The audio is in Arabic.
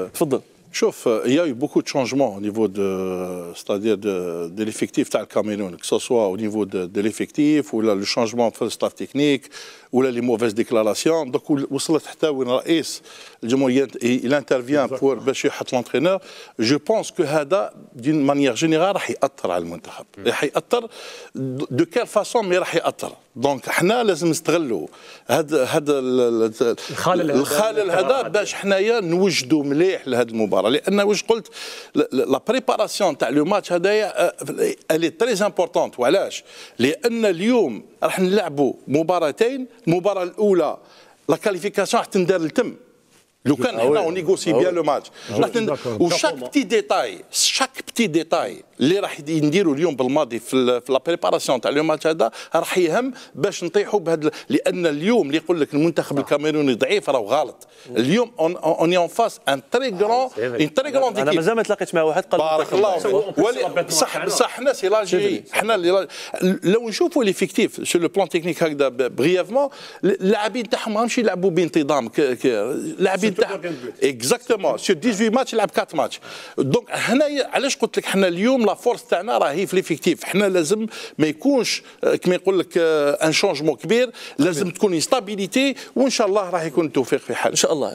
Il y a eu beaucoup de changements au niveau de, c'est-à-dire de, l'effectif de Cameroun, que ce soit au niveau de, l'effectif, ou le changement de staff technique, ou les mauvaises déclarations. Donc, il intervient pour l'entraîneur. Je pense que ça, d'une manière générale, il de quelle façon, mais il دونك حنا لازم نستغلوا هذا هذا الخلل الخلل هذا باش حنايا نوجدوا مليح لهذه المباراه لان واش قلت لا بريباراسيون تاع لو ماتش هذايا الي تري امبورطونت وعلاش لان اليوم راح نلعبوا مباراتين المباراه الاولى لا كاليفيكاسيون راح تندار لتم لو كان آه، حنا اون نيغوسي بيان لو ماتش وشاك بتي ديتاي شاك بتي ديتاي اللي راح نديروا اليوم بالماضي في لا بريباراسيون تاع الماتش هذا راح يهم باش نطيحوا بهذا لان اليوم اللي يقول لك المنتخب الكاميروني ضعيف راه غلط اليوم اون اون فاس ان تري غران ان تري غران انا مازال ما تلاقيت مع واحد قال بارك الله فيك صح صح حنا سي لاجيري حنا لو نشوفوا ليفيكتيف سو لو بلان تكنيك هكذا بريفمون اللاعبين تاعهم ماهمش يلعبوا بانتظام اللاعبين تاعهم اكزاكتومون سو 18 ماتش يلعب 4 ماتش دونك هنا علاش قلت لك حنا اليوم لا فورس تاعنا راهي في ليفيكتيف حنا لازم ما يكونش آه، كما يقول لك ان آه، شونجمون كبير لازم تكون ستابيليتي وان شاء الله راح يكون التوفيق في حال ان شاء الله